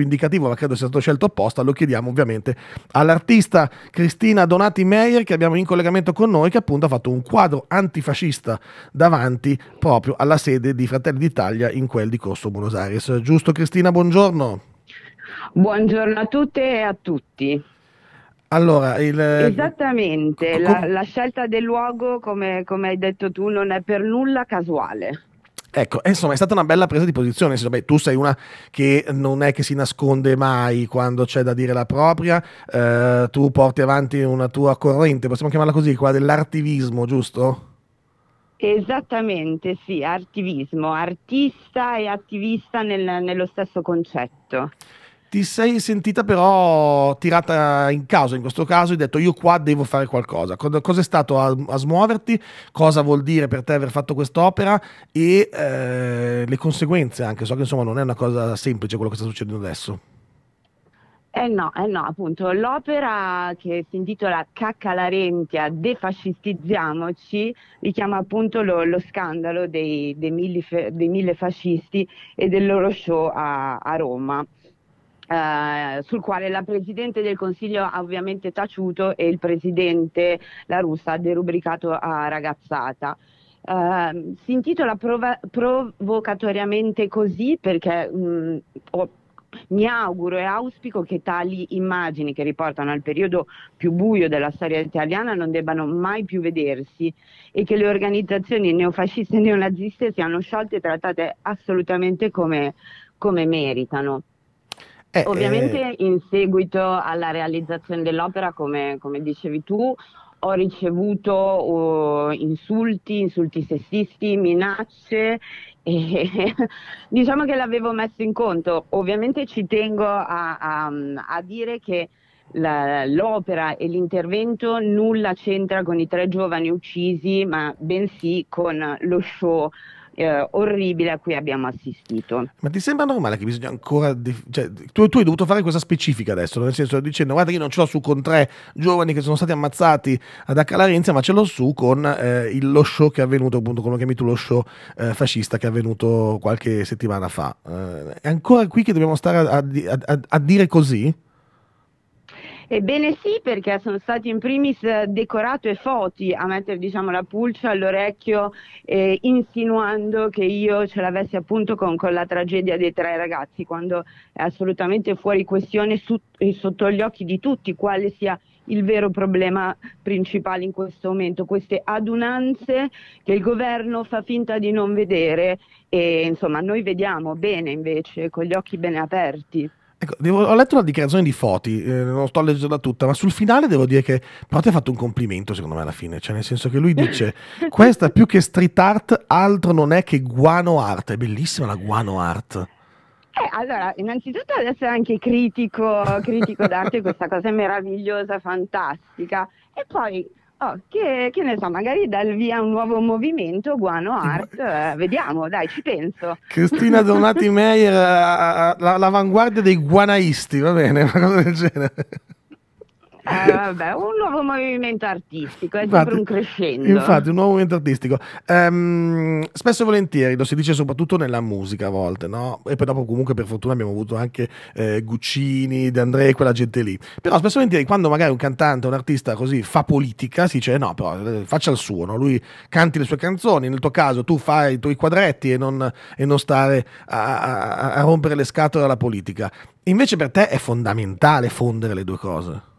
indicativo, ma credo sia stato scelto apposta. Lo chiediamo ovviamente all'artista Cristina Donati Meyer, che abbiamo in collegamento con noi, che appunto ha fatto un quadro antifascista davanti proprio alla sede di Fratelli d'Italia in quel di Corso Buenos Aires. Giusto, Cristina? Buongiorno. Buongiorno a tutte e a tutti. Allora, il... Esattamente, la, la, scelta del luogo, come, come, hai detto tu, non è per nulla casuale. Ecco, eh, insomma, è stata una bella presa di posizione. Senso, beh, tu sei una che non è che si nasconde mai quando c'è da dire la propria, eh, tu porti avanti una tua corrente, possiamo chiamarla così, qua dell'artivismo, giusto? Esattamente, sì, artivismo, artista e attivista nel, nello stesso concetto. Ti sei sentita però tirata in causa, in questo caso hai detto io qua devo fare qualcosa. Cosa è stato a, a smuoverti? Cosa vuol dire per te aver fatto quest'opera e eh, le conseguenze anche? So che insomma non è una cosa semplice quello che sta succedendo adesso. Eh no, eh no, appunto, l'opera che si intitola Cacca la Rentia, defascistizziamoci, richiama appunto lo, lo scandalo dei, dei, mille, dei, mille fascisti e del loro show a, a Roma eh, sul quale la Presidente del Consiglio ha ovviamente taciuto e il Presidente La Russa ha derubricato a ragazzata. Eh, si intitola prov- provocatoriamente così perché mh, mm, ho mi auguro e auspico che tali immagini che riportano al periodo più buio della storia italiana non debbano mai più vedersi e che le organizzazioni neofasciste e neonaziste siano sciolte e trattate assolutamente come, come meritano. Eh, Ovviamente eh. in seguito alla realizzazione dell'opera, come, come dicevi tu, ho ricevuto uh, insulti, insulti sessisti, minacce e (laughs) diciamo che l'avevo messo in conto. Ovviamente ci tengo a, a, a dire che la, l'opera e l'intervento nulla c'entra con i tre giovani uccisi, ma bensì con lo show eh, orribile a cui abbiamo assistito. Ma ti sembra normale che bisogna ancora... Cioè, tu, tu, hai dovuto fare questa specifica adesso, nel senso dicendo guarda io non ce l'ho su con tre giovani che sono stati ammazzati ad Accalarenzia, ma ce l'ho su con eh, il, lo show che è avvenuto, appunto come chiami tu lo show eh, fascista che è avvenuto qualche settimana fa. Eh, è ancora qui che dobbiamo stare a, a, a, a dire così? Ebbene sì, perché sono stati in primis eh, decorato e foti a mettere diciamo, la pulce all'orecchio eh, insinuando che io ce l'avessi appunto con, con, la tragedia dei tre ragazzi, quando è assolutamente fuori questione su, eh, sotto gli occhi di tutti quale sia il vero problema principale in questo momento, queste adunanze che il governo fa finta di non vedere e insomma noi vediamo bene invece con gli occhi bene aperti. Ecco, devo, ho letto una dichiarazione di Foti, eh, non sto a leggerla tutta, ma sul finale devo dire che Proti ha fatto un complimento, secondo me, alla fine, cioè nel senso che lui dice, (laughs) questa più che street art, altro non è che guano art, è bellissima la guano art. Eh, allora, innanzitutto ad essere anche critico, critico d'arte, questa cosa è meravigliosa, fantastica, e poi Oh, che, che, ne so, magari dal via un nuovo movimento, Guano Art, eh, vediamo, dai, ci penso. (laughs) Cristina Donati Meyer, eh, eh, eh, l'avanguardia dei guanaisti, va bene, (laughs) una cosa del genere. Eh, (laughs) vabbè, un nuovo movimento artistico, è infatti, sempre un crescendo. Infatti, un nuovo movimento artistico. Ehm, spesso e volentieri lo si dice soprattutto nella musica a volte, no? E poi dopo comunque per fortuna abbiamo avuto anche eh, Guccini, De André, quella gente lì. Però spesso e volentieri quando magari un cantante, un artista così fa politica, si dice eh, no, però eh, faccia il suo, no? Lui canti le sue canzoni, nel tuo caso tu fai i tuoi quadretti e non, e non stare a, a, a rompere le scatole alla politica. Invece per te è fondamentale fondere le due cose.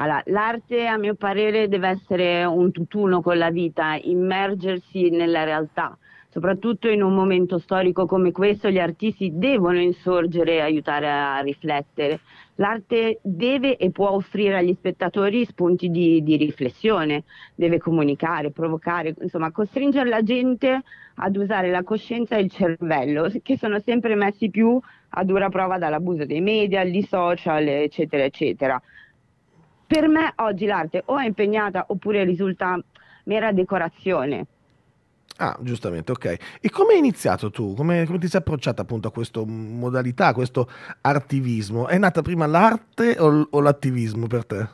Allora, l'arte a mio parere deve essere un tutt'uno con la vita, immergersi nella realtà. Soprattutto in un momento storico come questo gli artisti devono insorgere e aiutare a riflettere. L'arte deve e può offrire agli spettatori spunti di, di riflessione, deve comunicare, provocare, insomma costringere la gente ad usare la coscienza e il cervello, che sono sempre messi più a dura prova dall'abuso dei media, di social, eccetera, eccetera. Per me oggi l'arte o è impegnata oppure risulta mera decorazione. Ah, giustamente, ok. E come hai iniziato tu? Come, come, ti sei approcciata appunto a questa modalità, a questo artivismo? È nata prima l'arte o, o l'attivismo per te?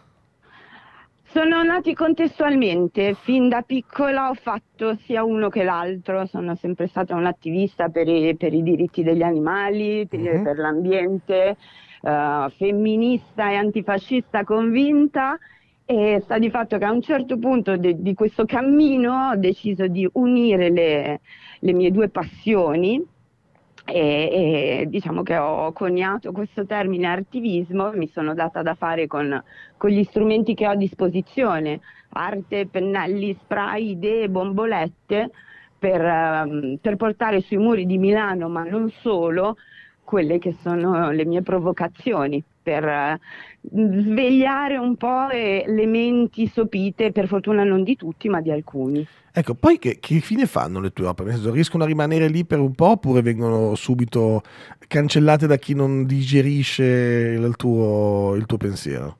Sono nati contestualmente, fin da piccola ho fatto sia uno che l'altro, sono sempre stata un'attivista per i, per i diritti degli animali, per, mm-hmm. per l'ambiente eh, femminista e antifascista convinta e sta di fatto che a un certo punto de- di questo cammino ho deciso di unire le, le mie due passioni e, e, diciamo che ho coniato questo termine artivismo mi sono data da fare con, con, gli strumenti che ho a disposizione, arte, pennelli, spray, idee, bombolette per, um, per portare sui muri di Milano, ma non solo, quelle che sono le mie provocazioni per eh, svegliare un po' le menti sopite, per fortuna non di tutti, ma di alcuni. Ecco, poi che, che fine fanno le tue opere? riescono a rimanere lì per un po' oppure vengono subito cancellate da chi non digerisce il tuo, il tuo pensiero?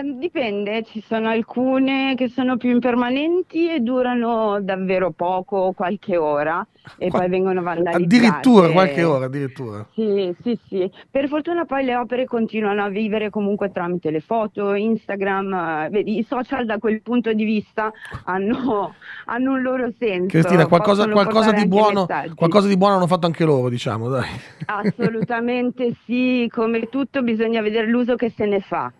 Ehm, dipende, ci sono alcune che sono più impermanenti e durano davvero poco, qualche ora, e Qua- poi vengono vandalizzate. Addirittura qualche ora, addirittura. Sì, sì, sì. Per fortuna poi le opere continuano a vivere comunque tramite le foto, Instagram, eh, vedi, i social da quel punto di vista hanno, (laughs) hanno un loro senso. Cristina, qualcosa, qualcosa, di buono, qualcosa di buono hanno fatto anche loro, diciamo, dai. Assolutamente sì, come tutto bisogna vedere l'uso che se ne fa.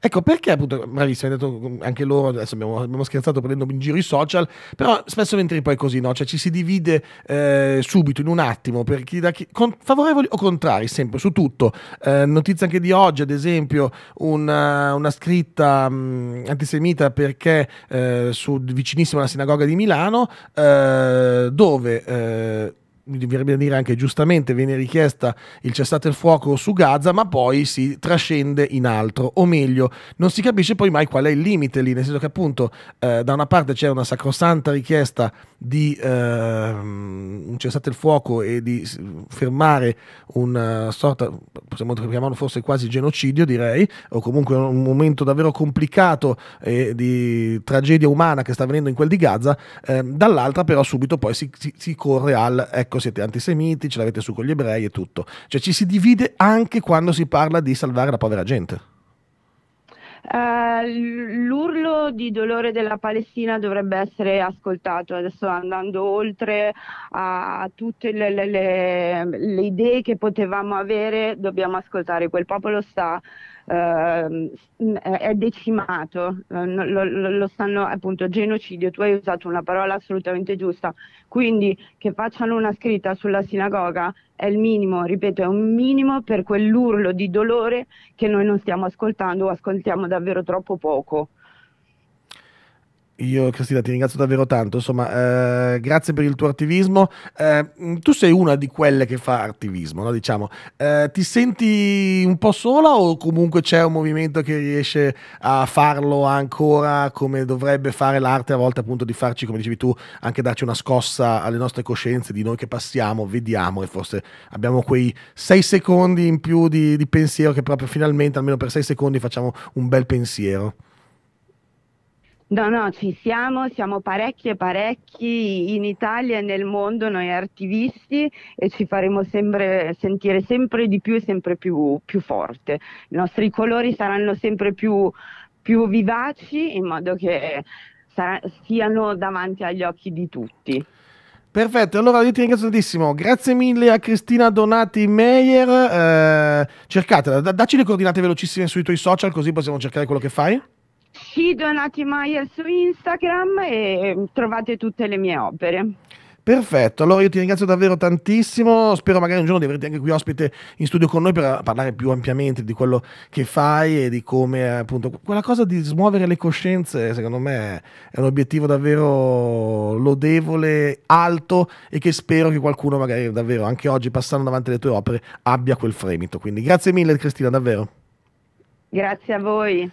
Ecco perché, appunto, bravissimo, hai detto anche loro, adesso abbiamo, abbiamo scherzato prendendo in giro i social, però spesso mentre poi così, no? Cioè ci si divide eh, subito, in un attimo, per chi da chi, con, favorevoli o contrari, sempre, su tutto. Eh, notizia anche di oggi, ad esempio, una, eh, una scritta mh, mm, antisemita perché eh, su, vicinissima alla sinagoga di Milano, eh, dove eh, mi dire anche giustamente, viene richiesta il cessate il fuoco su Gaza, ma poi si trascende in altro, o meglio, non si capisce poi mai qual è il limite lì, nel senso che appunto eh, da una parte c'è una sacrosanta richiesta di eh, un cessate il fuoco e di fermare una eh, sorta, possiamo chiamarlo forse quasi genocidio direi, o comunque un momento davvero complicato eh, di tragedia umana che sta avvenendo in quel di Gaza, ehm, dall'altra però subito poi si, si, si corre al... Ecco, ecco siete antisemiti, ce l'avete su con gli ebrei e tutto. Cioè ci si divide anche quando si parla di salvare la povera gente. Uh, l'urlo di dolore della Palestina dovrebbe essere ascoltato, adesso andando oltre a tutte le, le, le, le idee che potevamo avere, dobbiamo ascoltare, quel popolo sta uh, è decimato, eh, lo, lo, stanno appunto genocidio, tu hai usato una parola assolutamente giusta, quindi che facciano una scritta sulla sinagoga è il minimo, ripeto, è un minimo per quell'urlo di dolore che noi non stiamo ascoltando o ascoltiamo davvero troppo poco. Io Cristina ti ringrazio davvero tanto, insomma eh, grazie per il tuo attivismo, eh, tu sei una di quelle che fa attivismo, no? diciamo, eh, ti senti un po' sola o comunque c'è un movimento che riesce a farlo ancora come dovrebbe fare l'arte a volte appunto di farci, come dicevi tu, anche darci una scossa alle nostre coscienze di noi che passiamo, vediamo e forse abbiamo quei sei secondi in più di, di pensiero che proprio finalmente almeno per sei secondi facciamo un bel pensiero. No, no, ci siamo, siamo parecchi e parecchi in Italia e nel mondo noi artivisti e ci faremo sempre, sentire sempre di più e sempre più, più forte. I nostri colori saranno sempre più, più vivaci in modo che sar- siano davanti agli occhi di tutti. Perfetto, allora io ti ringrazio tantissimo. Grazie mille a Cristina Donati Meyer. Eh, cercatela, dacci le coordinate velocissime sui tuoi social così possiamo cercare quello che fai. Sì, Donati Maier su Instagram e mm, trovate tutte le mie opere. Perfetto, allora io ti ringrazio davvero tantissimo, spero magari un giorno di averti anche qui ospite in studio con noi per parlare più ampiamente di quello che fai e di come appunto quella cosa di smuovere le coscienze secondo me è un obiettivo davvero lodevole, alto e che spero che qualcuno magari davvero anche oggi passando davanti alle tue opere abbia quel fremito. Quindi grazie mille Cristina, davvero. Grazie a voi.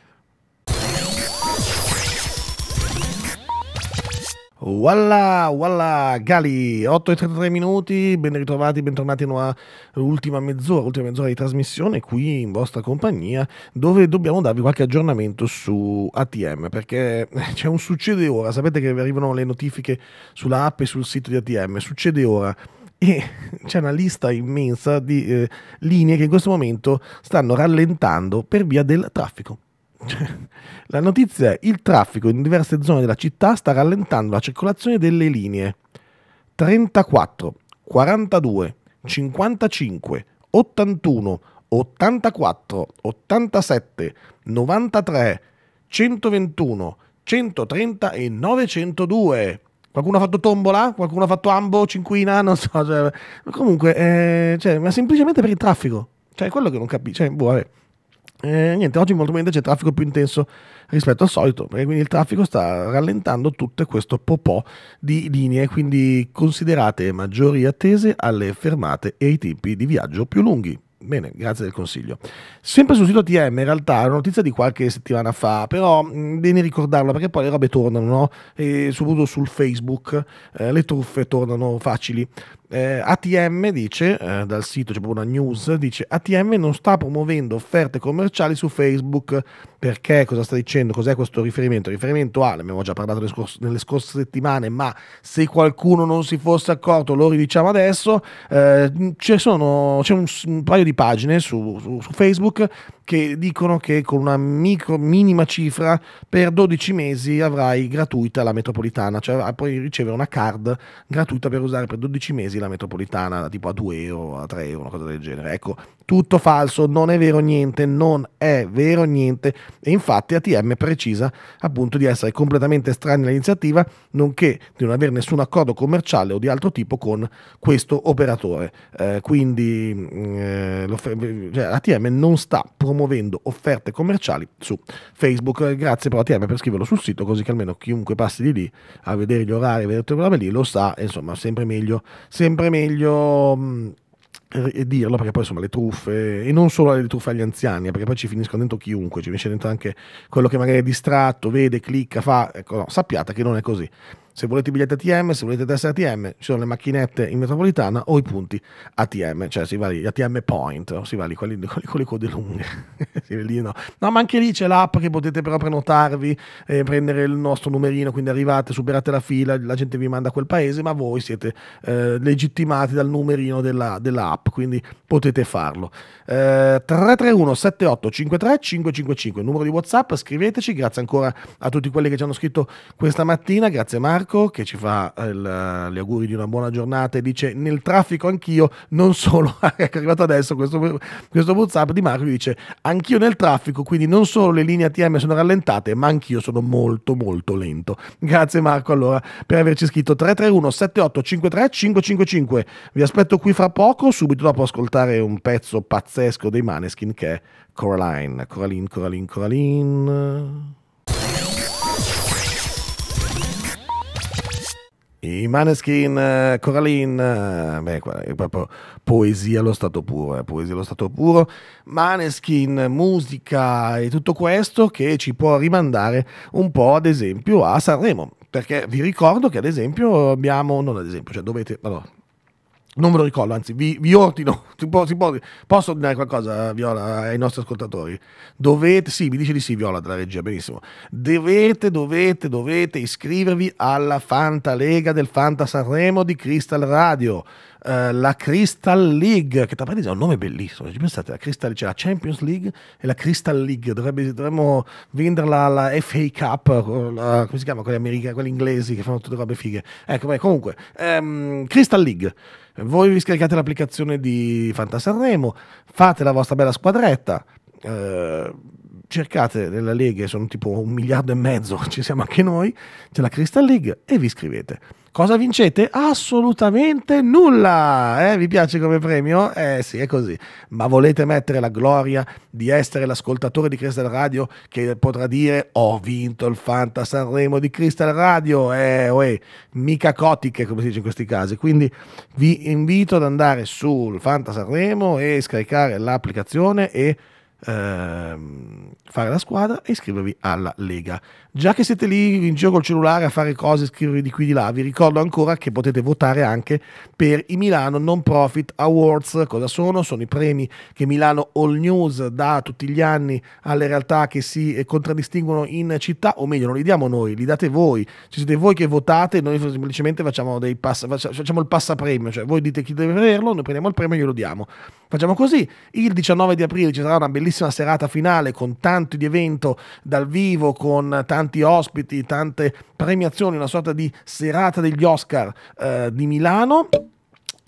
Voilà, voilà, Gali, 8 e 33 minuti, ben ritrovati, bentornati in una ultima mezz'ora, ultima mezz'ora di trasmissione qui in vostra compagnia, dove dobbiamo darvi qualche aggiornamento su ATM, perché eh, c'è un succede ora, sapete che arrivano le notifiche sulla app e sul sito di ATM, succede ora e (laughs) c'è una lista immensa di eh, linee che in questo momento stanno rallentando per via del traffico. La notizia è il traffico in diverse zone della città sta rallentando la circolazione delle linee 34, 42, 55, 81, 84, 87, 93, 121, 130 e 902. Qualcuno ha fatto tombola? Qualcuno ha fatto ambo? Cinquina? Non so. Cioè, comunque, eh, cioè, ma semplicemente per il traffico. Cioè, quello che non capisco. Cioè, boh, vabbè. Eh, niente, oggi molto meno c'è traffico più intenso rispetto al solito, perché quindi il traffico sta rallentando tutto questo popò di linee, quindi considerate maggiori attese alle fermate e ai tempi di viaggio più lunghi. Bene, grazie del consiglio. Sempre sul sito TM, in realtà è una notizia di qualche settimana fa, però mh, bene ricordarla perché poi le robe tornano, no? E soprattutto sul Facebook eh, le truffe tornano facili eh, ATM dice, eh, dal sito c'è proprio una news, dice ATM non sta promuovendo offerte commerciali su Facebook perché cosa sta dicendo? Cos'è questo riferimento? Riferimento a, ne abbiamo già parlato nelle scorse, nelle scorse, settimane, ma se qualcuno non si fosse accorto, lo ridiciamo adesso, eh, sono, c'è un, un, paio di pagine su, su, su Facebook che dicono che con una micro, minima cifra per 12 mesi avrai gratuita la metropolitana, cioè ah, puoi ricevere una card gratuita per usare per 12 mesi la metropolitana, tipo a 2 euro, a 3 euro, una cosa del genere. Ecco, tutto falso, non è vero niente, non è vero niente e infatti ATM precisa appunto di essere completamente estranea all'iniziativa, nonché di non avere nessun accordo commerciale o di altro tipo con questo operatore. Eh, quindi mm, eh, cioè, ATM non sta promuovendo promuovendo offerte commerciali su Facebook. Grazie però a Tierra per scriverlo sul sito, così che almeno chiunque passi di lì a vedere gli orari, a vedere tutte quelle lì, lo sa, insomma, sempre meglio, sempre meglio mh, mm, dirlo perché poi insomma le truffe e non solo le truffe agli anziani eh, perché poi ci finiscono dentro chiunque ci finisce dentro anche quello che magari è distratto vede clicca fa ecco no, sappiate che non è così se volete i biglietti ATM, se volete teste ATM, ci sono le macchinette in metropolitana o i punti ATM, cioè si va lì, ATM point, o si va lì, quelli, quelli con le code lunghe. (laughs) lì, no. no. ma anche lì c'è l'app che potete però prenotarvi, eh, prendere il nostro numerino, quindi arrivate, superate la fila, la gente vi manda a quel paese, ma voi siete eh, legittimati dal numerino della, dell'app, quindi potete farlo. Eh, 331 78 53 555, numero di WhatsApp, scriveteci, grazie ancora a tutti quelli che ci hanno scritto questa mattina, grazie Marco Marco che ci fa eh, il, gli auguri di una buona giornata e dice nel traffico anch'io, non solo, (laughs) è arrivato adesso questo, questo Whatsapp di Marco dice anch'io nel traffico, quindi non solo le linee ATM sono rallentate, ma anch'io sono molto molto lento. Grazie Marco allora per averci scritto 331 7853 555. Vi aspetto qui fra poco, subito dopo ascoltare un pezzo pazzesco dei Maneskin che è Coraline, Coraline, Coraline, Coraline. I Maneskin, eh, Coraline, eh, beh, è proprio poesia allo stato puro, eh, poesia allo stato puro, Maneskin, musica e tutto questo che ci può rimandare un po' ad esempio a Sanremo, perché vi ricordo che ad esempio abbiamo, non ad esempio, cioè dovete, allora, non me lo ricordo, anzi, vi, vi ordino. (laughs) Si può, si può, posso ordinare qualcosa, Viola, ai nostri ascoltatori? Dovete, sì, mi dice di sì, Viola, della regia, benissimo. Dovete, dovete, dovete iscrivervi alla Fanta Lega del Fanta Sanremo di Crystal Radio. Uh, la Crystal League, che tra parentesi è un nome bellissimo. Ci pensate, la Crystal, cioè la Champions League e la Crystal League. Dovrebbe, dovremmo venderla alla FA Cup, la, come si chiama? Quelli, americani, quelli inglesi che fanno tutte le robe fighe. Ecco, beh, comunque, um, Crystal League. Voi vi scaricate l'applicazione di Fanta Sanremo, fate la vostra bella squadretta. Eh, cercate nella Lega, sono tipo un miliardo e mezzo, (laughs) ci siamo anche noi, c'è la Crystal League e vi iscrivete. Cosa vincete? Assolutamente nulla! Eh, vi piace come premio? Eh sì, è così. Ma volete mettere la gloria di essere l'ascoltatore di Crystal Radio che potrà dire ho vinto il Fanta Sanremo di Crystal Radio? Eh, uè, mica cotiche come si dice in questi casi. Quindi vi invito ad andare sul Fanta Sanremo e scaricare l'applicazione e ehm, fare la squadra e iscrivervi alla Lega. Già che siete lì in giro col cellulare a fare cose, scrivere di qui di là, vi ricordo ancora che potete votare anche per i Milano Non Profit Awards. Cosa sono? Sono i premi che Milano All News dà tutti gli anni alle realtà che si eh, contraddistinguono in città, o meglio, non li diamo noi, li date voi. Ci siete voi che votate, noi semplicemente facciamo, pass- facciamo il passapremio, cioè voi dite chi deve vederlo, noi prendiamo il premio e glielo diamo. Facciamo così. Il 19 di aprile ci sarà una bellissima serata finale con tanto di evento dal vivo, con tanti tanti ospiti, tante premiazioni, una sorta di serata degli Oscar eh, di Milano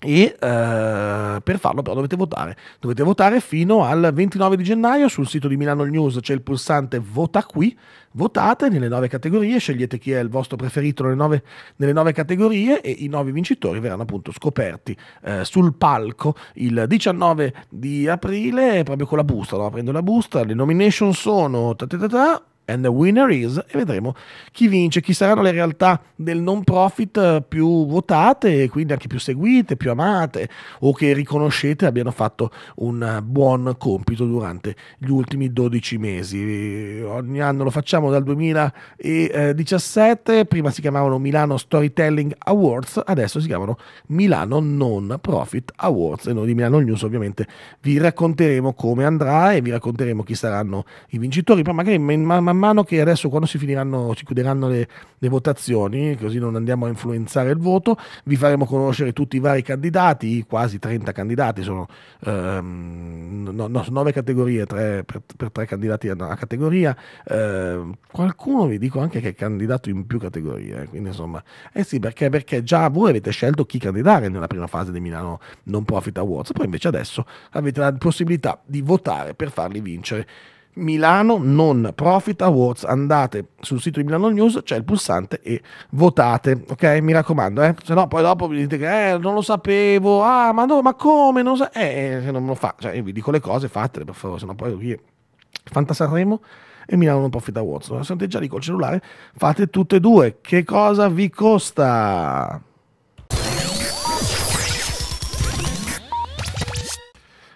e eh, per farlo però dovete votare dovete votare fino al 29 di gennaio sul sito di Milano News c'è il pulsante vota qui votate nelle nove categorie scegliete chi è il vostro preferito nelle nove, nelle nove categorie e i nove vincitori verranno appunto scoperti eh, sul palco il 19 di aprile proprio con la busta no? prendo la busta le nomination sono ta ta ta ta, and the winner is, e vedremo chi vince, chi saranno le realtà del non profit eh, più votate e quindi anche più seguite, più amate o che riconoscete abbiano fatto un eh, buon compito durante gli ultimi 12 mesi. Ogni anno lo facciamo dal 2017, prima si chiamavano Milano Storytelling Awards, adesso si chiamano Milano Non Profit Awards e noi di Milano News ovviamente vi racconteremo come andrà e vi racconteremo chi saranno i vincitori, poi magari man, man mano che adesso quando si finiranno, si chiuderanno le, le votazioni, così non andiamo a influenzare il voto, vi faremo conoscere tutti i vari candidati, quasi 30 candidati, sono ehm, no, no, 9 categorie, 3, per, per 3 candidati a categoria, eh, qualcuno vi dico anche che è candidato in più categorie, quindi insomma, eh sì perché, perché già voi avete scelto chi candidare nella prima fase dei Milano Non Profit Awards, poi invece adesso avete la possibilità di votare per farli vincere Milano Non Profit Awards. Andate sul sito di Milano News, c'è il pulsante e votate. Ok, mi raccomando, eh? se no poi dopo vi dite che eh, non lo sapevo. Ah, ma no, ma come? Non sa- eh, eh, se non lo fa, cioè, io vi dico le cose, fatele per favore, se no poi qui Fanta Sanremo e Milano Non Profit Awards. Se siete già lì col cellulare, fate tutte e due. Che cosa vi costa?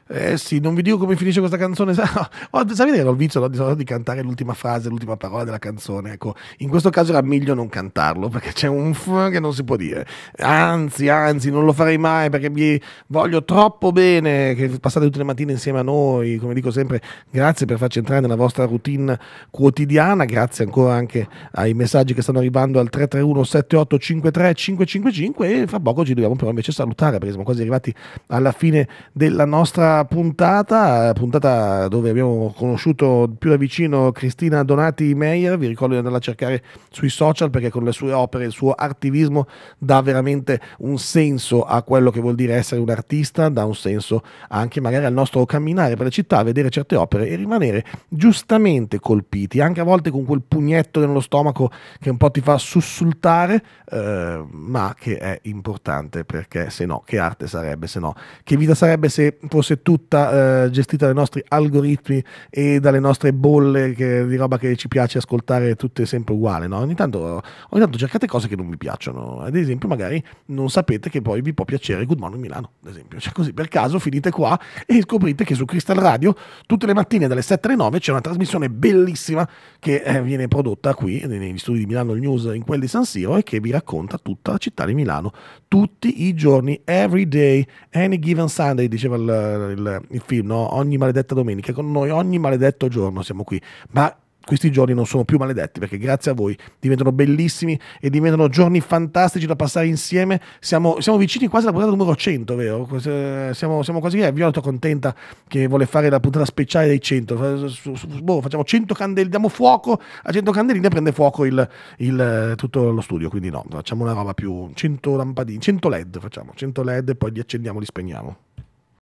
Eh sì, non vi dico come finisce questa canzone. (laughs) Oh, sapete che ho il vizio no, di di cantare l'ultima frase, l'ultima parola della canzone. Ecco, in questo caso era meglio non cantarlo perché c'è un f che non si può dire. Anzi, anzi, non lo farei mai perché vi voglio troppo bene che passate tutte le mattine insieme a noi. Come dico sempre, grazie per farci entrare nella vostra routine quotidiana. Grazie ancora anche ai messaggi che stanno arrivando al 331 7853 555 e fra poco ci dobbiamo però invece salutare perché siamo quasi arrivati alla fine della nostra puntata, puntata dove abbiamo conosciuto più da vicino Cristina Donati Meyer, vi ricordo di andarla a cercare sui social perché con le sue opere, il suo artivismo dà veramente un senso a quello che vuol dire essere un artista, dà un senso anche magari al nostro camminare per la città, vedere certe opere e rimanere giustamente colpiti, anche a volte con quel pugnetto nello stomaco che un po' ti fa sussultare, eh, ma che è importante perché se no che arte sarebbe, se no che vita sarebbe se fosse tutta eh, gestita dai nostri algoritmi e dalle nostre bolle che, di roba che ci piace ascoltare tutte sempre uguali. No? Ogni, tanto, ogni tanto cercate cose che non vi piacciono. Ad esempio, magari non sapete che poi vi può piacere Good Morning Milano, ad esempio. Cioè così per caso finite qua e scoprite che su Crystal Radio tutte le mattine dalle 7 alle 9 c'è una trasmissione bellissima che eh, viene prodotta qui negli studi di Milano News in quel di San Siro e che vi racconta tutta la città di Milano tutti i giorni, every day, any given Sunday, diceva il, il, il film, no? ogni maledetta domenica, con noi ogni maledetto giorno siamo qui, ma questi giorni non sono più maledetti perché grazie a voi diventano bellissimi e diventano giorni fantastici da passare insieme. Siamo, siamo vicini quasi alla puntata numero 100, vero? Siamo, siamo quasi qui. Eh, Viola, contenta che vuole fare la puntata speciale dei 100. Boh, facciamo 100 candeline, diamo fuoco a 100 candeline e prende fuoco il, il, tutto lo studio. Quindi no, facciamo una roba più 100 lampadine, 100 LED, facciamo 100 LED e poi li accendiamo, li spegniamo.